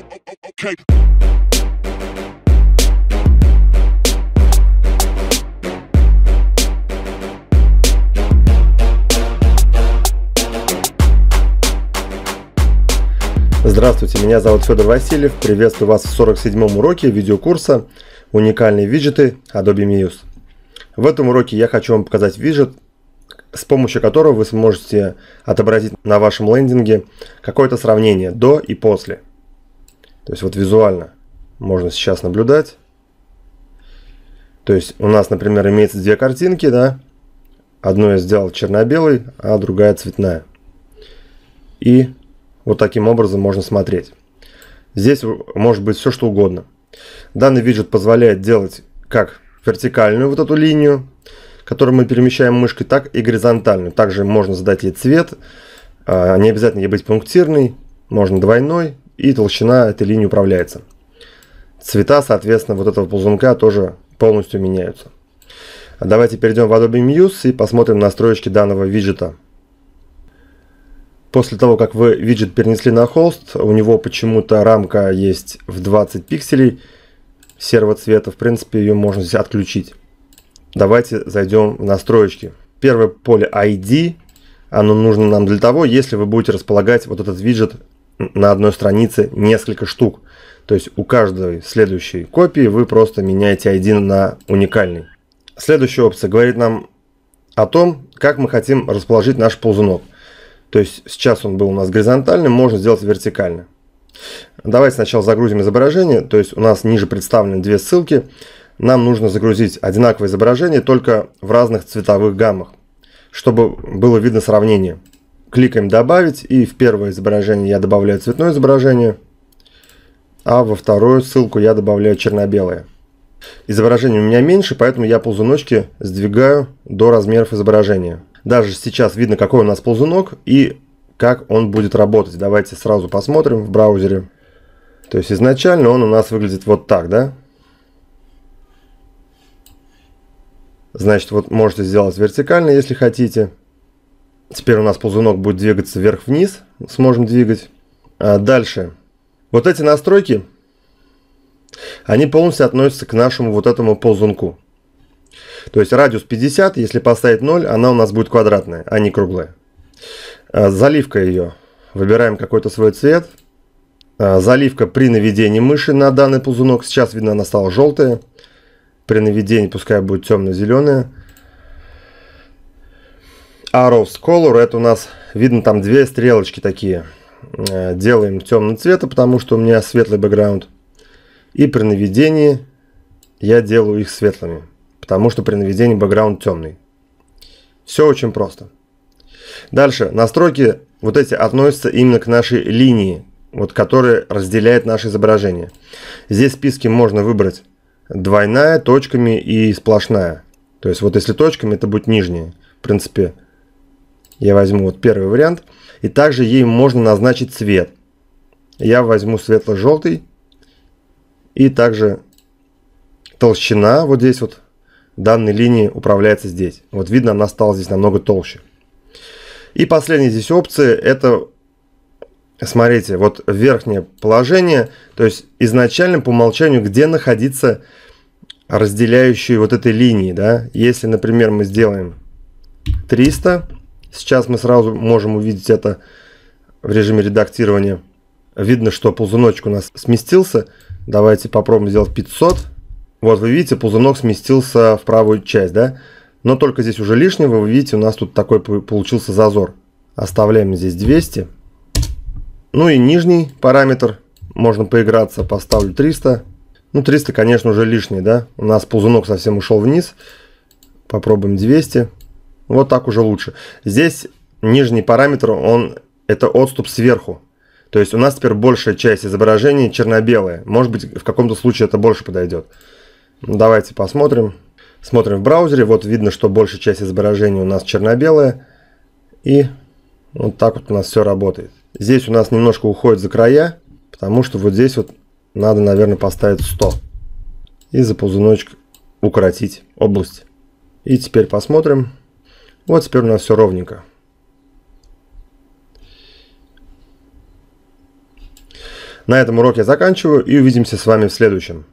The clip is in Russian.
Okay. Здравствуйте, меня зовут Федор Васильев. Приветствую вас в 47-м уроке видеокурса «Уникальные виджеты Adobe Muse». В этом уроке я хочу вам показать виджет, с помощью которого вы сможете отобразить на вашем лендинге какое-то сравнение до и после – то есть вот визуально можно сейчас наблюдать. То есть у нас, например, имеется две картинки, да? Одну я сделал черно белый а другая цветная. И вот таким образом можно смотреть. Здесь может быть все что угодно. Данный виджет позволяет делать как вертикальную вот эту линию, которую мы перемещаем мышкой, так и горизонтальную. Также можно задать ей цвет. А, не обязательно ей быть пунктирной, можно двойной и толщина этой линии управляется. Цвета, соответственно, вот этого ползунка тоже полностью меняются. Давайте перейдем в Adobe Muse и посмотрим настройки данного виджета. После того, как вы виджет перенесли на холст, у него почему-то рамка есть в 20 пикселей серого цвета. В принципе, ее можно здесь отключить. Давайте зайдем в настройки. Первое поле ID, оно нужно нам для того, если вы будете располагать вот этот виджет на одной странице несколько штук. То есть у каждой следующей копии вы просто меняете ID на уникальный. Следующая опция говорит нам о том, как мы хотим расположить наш ползунок. То есть сейчас он был у нас горизонтальным, можно сделать вертикально. Давайте сначала загрузим изображение. То есть у нас ниже представлены две ссылки. Нам нужно загрузить одинаковое изображение только в разных цветовых гаммах, чтобы было видно сравнение. Кликаем «Добавить» и в первое изображение я добавляю цветное изображение, а во вторую ссылку я добавляю черно-белое. Изображение у меня меньше, поэтому я ползуночки сдвигаю до размеров изображения. Даже сейчас видно, какой у нас ползунок и как он будет работать. Давайте сразу посмотрим в браузере. То есть изначально он у нас выглядит вот так, да? Значит, вот можете сделать вертикально, если хотите. Теперь у нас ползунок будет двигаться вверх-вниз. Сможем двигать. А дальше. Вот эти настройки, они полностью относятся к нашему вот этому ползунку. То есть радиус 50, если поставить 0, она у нас будет квадратная, а не круглая. А, заливка ее. Выбираем какой-то свой цвет. А, заливка при наведении мыши на данный ползунок. Сейчас видно она стала желтая. При наведении пускай будет темно-зеленая. Arrows Color, это у нас, видно, там две стрелочки такие. Э, делаем темного цвета, потому что у меня светлый бэкграунд. И при наведении я делаю их светлыми, потому что при наведении бэкграунд темный. Все очень просто. Дальше, настройки вот эти относятся именно к нашей линии, вот которая разделяет наше изображение. Здесь в списке можно выбрать двойная, точками и сплошная. То есть вот если точками, это будет нижняя. В принципе, я возьму вот первый вариант. И также ей можно назначить цвет. Я возьму светло-желтый. И также толщина вот здесь вот данной линии управляется здесь. Вот видно, она стала здесь намного толще. И последняя здесь опция, это, смотрите, вот верхнее положение, то есть изначально по умолчанию, где находиться разделяющие вот этой линии, да. Если, например, мы сделаем 300, Сейчас мы сразу можем увидеть это в режиме редактирования. Видно, что ползуночек у нас сместился. Давайте попробуем сделать 500. Вот вы видите, ползунок сместился в правую часть, да? Но только здесь уже лишнего, вы видите, у нас тут такой получился зазор. Оставляем здесь 200. Ну и нижний параметр, можно поиграться, поставлю 300. Ну 300, конечно, уже лишний, да? У нас ползунок совсем ушел вниз. Попробуем 200. Вот так уже лучше. Здесь нижний параметр, он это отступ сверху. То есть у нас теперь большая часть изображения черно-белая. Может быть, в каком-то случае это больше подойдет. Давайте посмотрим. Смотрим в браузере. Вот видно, что большая часть изображения у нас черно-белая. И вот так вот у нас все работает. Здесь у нас немножко уходит за края, потому что вот здесь вот надо, наверное, поставить 100. И за ползуночек укоротить область. И теперь посмотрим. Вот теперь у нас все ровненько. На этом урок я заканчиваю и увидимся с вами в следующем.